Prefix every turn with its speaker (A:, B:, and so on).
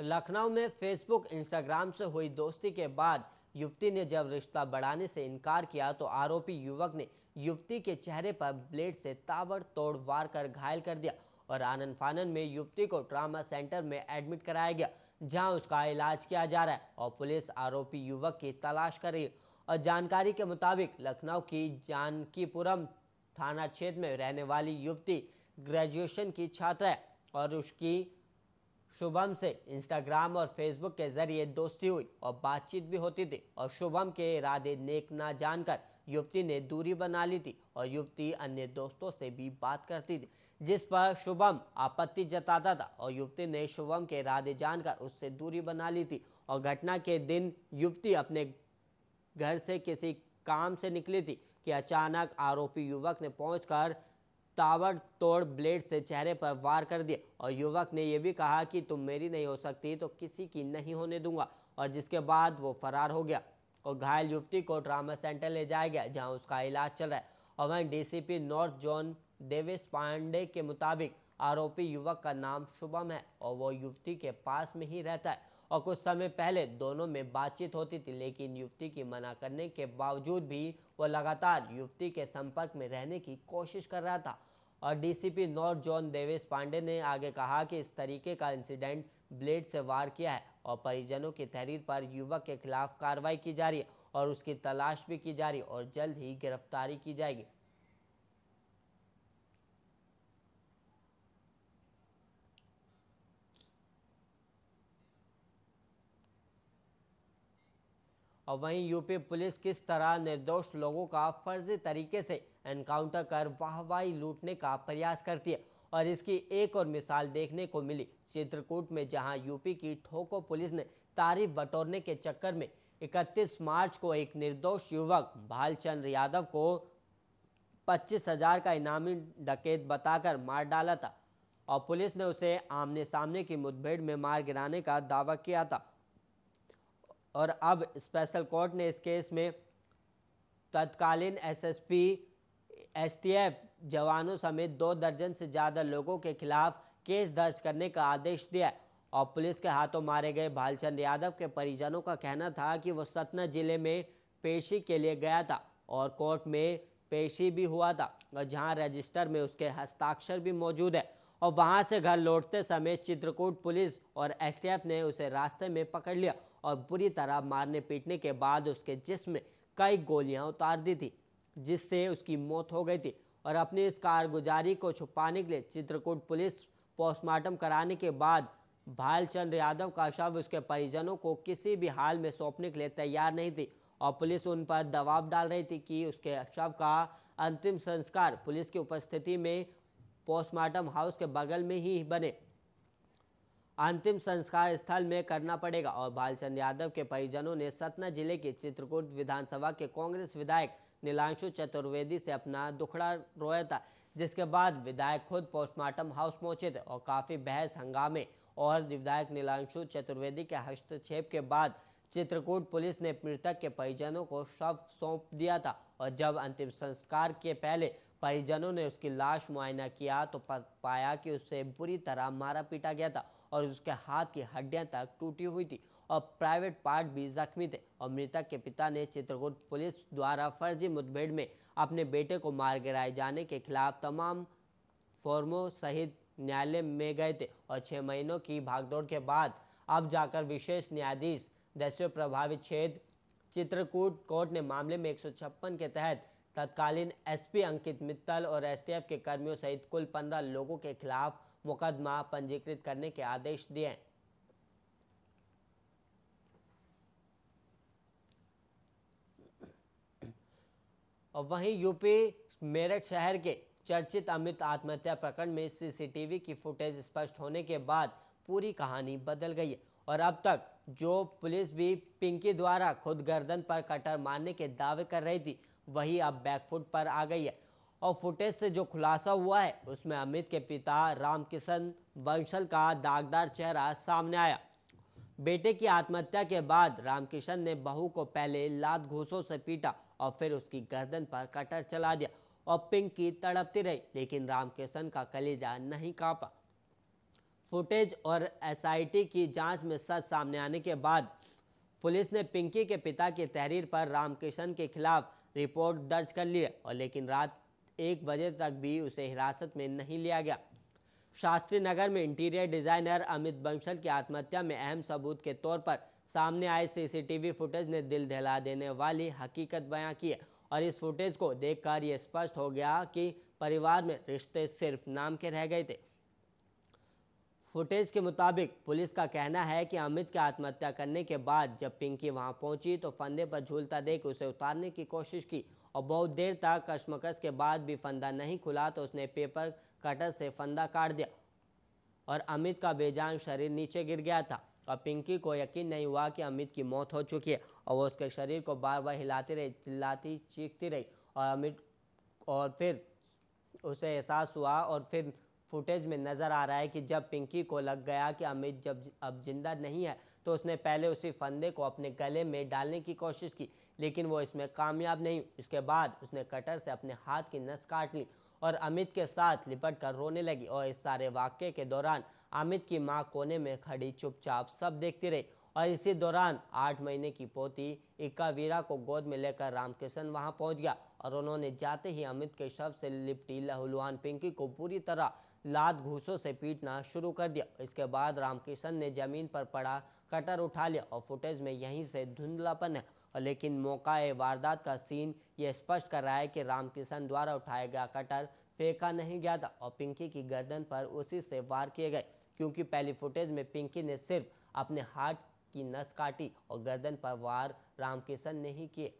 A: लखनऊ में Facebook Instagram से हुई दोस्ती के बाद युवती ने जब रिश्ता बढ़ाने से इनकार किया तो आरोपी युवक ने युवती के चेहरे पर ब्लेड से ताबड़तोड़ वार कर घायल कर दिया और आनंद फानन में युवती को ट्रामा सेंटर में एडमिट कराया गया जहां उसका इलाज किया जा रहा है और पुलिस आरोपी युवक की तलाश कर रही है और जानकारी के मुताबिक लखनऊ की जानकीपुरम थाना क्षेत्र में रहने वाली युवती ग्रेजुएशन की छात्रा है और उसकी शुभम से इंस्टाग्राम और फेसबुक के जरिए दोस्ती हुई और बातचीत भी होती थी और शुभम के इरादे नेक ना जानकर युवती ने दूरी बना ली थी और युवती अन्य दोस्तों से भी बात करती थी जिस पर शुभम आपत्ति जताता था और युवती ने शुभम के इरादे जानकर उससे दूरी बना ली थी और घटना के दिन युवती अपने घर से किसी काम से निकली थी कि अचानक आरोपी युवक ने पहुंचकर ताबड़तोड़ ब्लेड से चेहरे पर वार कर दिया और युवक ने यह भी कहा कि तुम मेरी नहीं हो सकती तो किसी की नहीं होने दूंगा और जिसके बाद वो फरार हो गया और घायल युवती को ट्रामा सेंटर ले जाया गया जहां उसका इलाज चल रहा है और वहीं डीसीपी नॉर्थ जोन डेविस पांडे के मुताबिक आरोपी युवक का नाम शुभम है और वो युवती के पास में ही रहता है और कुछ समय पहले दोनों में बातचीत होती थी लेकिन युवती की मना करने के बावजूद भी वो लगातार युवती के संपर्क में रहने की कोशिश कर रहा था और DCP north zone Devesh Pandey ने आगे कहा कि इस तरीके का इंसिडेंट ब्लेड से वार किया है और परिजनों की तहरीर पर युवक के खिलाफ कार्रवाई की जा रही है और उसकी तलाश भी की जा रही है और जल्द ही गिरफ्तारी की जाएगी और वहीं यूपी पुलिस किस तरह निर्दोष लोगों का फर्जी तरीके से एनकाउंटर कर वाहवाही लूटने का प्रयास करती है और इसकी एक और मिसाल देखने को मिली चित्रकूट में जहां यूपी की ठोको पुलिस ने तारीफ बटोरने के चक्कर में 31 मार्च को एक निर्दोष युवक भालचंद्र यादव को पच्चीस हजार का इनामी डकैत बताकर मार डाला था और पुलिस ने उसे आमने सामने की मुठभेड़ में मार गिराने का दावा किया था और अब स्पेशल कोर्ट ने इस केस में तत्कालीन एसएसपी एसटीएफ जवानों समेत दो दर्जन से ज़्यादा लोगों के खिलाफ केस दर्ज करने का आदेश दिया और पुलिस के हाथों मारे गए भालचंद यादव के परिजनों का कहना था कि वो सतना जिले में पेशी के लिए गया था और कोर्ट में पेशी भी हुआ था और जहाँ रजिस्टर में उसके हस्ताक्षर भी मौजूद है और वहाँ से घर लौटते समय चित्रकूट पुलिस और एसटीएफ ने उसे रास्ते में पकड़ लिया और बुरी तरह मारने पीटने के बाद उसके जिसम कई गोलियां उतार दी थी जिससे उसकी मौत हो गई थी और अपनी इस कारगुजारी को छुपाने के लिए चित्रकूट पुलिस पोस्टमार्टम कराने के बाद भालचंद्र यादव का शव उसके परिजनों को किसी भी हाल में सौंपने के लिए तैयार नहीं थी और पुलिस उन पर दबाव डाल रही थी कि उसके शव का अंतिम संस्कार पुलिस की उपस्थिति में पोस्टमार्टम हाउस के बगल में ही बने अंतिम संस्कार स्थल में करना पड़ेगा और बालचंद यादव के परिजनों ने सतना जिले के चित्रकूट विधानसभा के कांग्रेस विधायक नीलांशु चतुर्वेदी से अपना दुखड़ा रोया था जिसके बाद विधायक खुद पोस्टमार्टम हाउस पहुंचे थे और काफी बहस हंगामे और विधायक नीलांशु चतुर्वेदी के हस्तक्षेप के बाद चित्रकूट पुलिस ने मृतक के परिजनों को शव सौंप दिया था और जब अंतिम संस्कार के पहले परिजनों ने उसकी लाश मुआयना किया तो पाया कि उसे बुरी तरह मारा पीटा गया था और उसके हाथ की हड्डियां तक टूटी हुई थी और प्राइवेट पार्ट भी जख्मी थे और मृतक के पिता ने चित्रकूट पुलिस द्वारा फर्जी मुठभेड़ में अपने बेटे को मार गिराए जाने के खिलाफ तमाम फॉर्मों सहित न्यायालय में गए थे और छह महीनों की भागदौड़ के बाद अब जाकर विशेष न्यायाधीश दस्यु प्रभावित क्षेत्र चित्रकूट कोर्ट ने मामले में एक के तहत तत्कालीन एसपी अंकित मित्तल और एसटीएफ के कर्मियों सहित कुल पंद्रह लोगों के खिलाफ मुकदमा पंजीकृत करने के आदेश दिए और वहीं यूपी मेरठ शहर के चर्चित अमित आत्महत्या प्रकरण में सीसीटीवी की फुटेज स्पष्ट होने के बाद पूरी कहानी बदल गई है और अब तक जो पुलिस भी पिंकी द्वारा खुद गर्दन पर कटर मारने के दावे कर रही थी वही अब बैकफुट पर आ गई है और फुटेज से जो खुलासा हुआ है उसमें अमित के पिता रामकिशन बंशल का दागदार चेहरा सामने आया बेटे की आत्महत्या के बाद रामकिशन ने बहू को पहले लात घूसों से पीटा और फिर उसकी गर्दन पर कटर चला दिया और पिंकी तड़पती रही लेकिन रामकिशन का कलेजा नहीं कांपा फुटेज और एसआईटी की जांच में सच सामने आने के बाद पुलिस ने पिंकी के पिता की तहरीर पर रामकिशन के खिलाफ रिपोर्ट दर्ज कर ली और लेकिन रात एक बजे तक भी उसे हिरासत में नहीं लिया गया शास्त्री नगर में इंटीरियर डिजाइनर अमित बंशल की आत्महत्या में अहम सबूत के तौर पर सामने आए सीसीटीवी फुटेज ने दिल दहला देने वाली हकीकत बयां की है और इस फुटेज को देखकर यह स्पष्ट हो गया कि परिवार में रिश्ते सिर्फ नाम के रह गए थे फुटेज के मुताबिक पुलिस का कहना है कि अमित की आत्महत्या करने के बाद जब पिंकी वहां पहुंची तो फंदे पर झूलता देख उसे उतारने की कोशिश की और बहुत देर तक कश्मकश के बाद भी फंदा नहीं खुला तो उसने पेपर कटर से फंदा काट दिया और अमित का बेजान शरीर नीचे गिर गया था और पिंकी को यकीन नहीं हुआ कि अमित की मौत हो चुकी है और वो उसके शरीर को बार बार हिलाती रही चिल्लाती चीखती रही और अमित और फिर उसे एहसास हुआ और फिर फुटेज में नज़र आ रहा है कि जब पिंकी को लग गया कि अमित जब अब जिंदा नहीं है तो उसने पहले उसी फंदे को अपने गले में डालने की कोशिश की लेकिन वो इसमें कामयाब नहीं इसके बाद उसने कटर से अपने हाथ की नस काट ली और अमित के साथ लिपट कर रोने लगी और इस सारे वाक्य के दौरान अमित की माँ कोने में खड़ी चुपचाप सब देखती रही और इसी दौरान आठ महीने की पोती इक्का वीरा को गोद में लेकर रामकिशन वहां पहुंच गया और उन्होंने जाते ही अमित के शव से लिपटी लहुलवान पिंकी को पूरी तरह लात घूसों से पीटना शुरू कर दिया इसके बाद रामकिशन ने जमीन पर पड़ा कटर उठा लिया और फुटेज में यहीं से धुंधलापन है लेकिन मौका वारदात का सीन ये स्पष्ट कर रहा है कि रामकिशन द्वारा उठाया गया कटर फेंका नहीं गया था और पिंकी की गर्दन पर उसी से वार किए गए क्योंकि पहली फुटेज में पिंकी ने सिर्फ अपने हाथ की नस काटी और गर्दन पर वार रामकिशन ने ही किए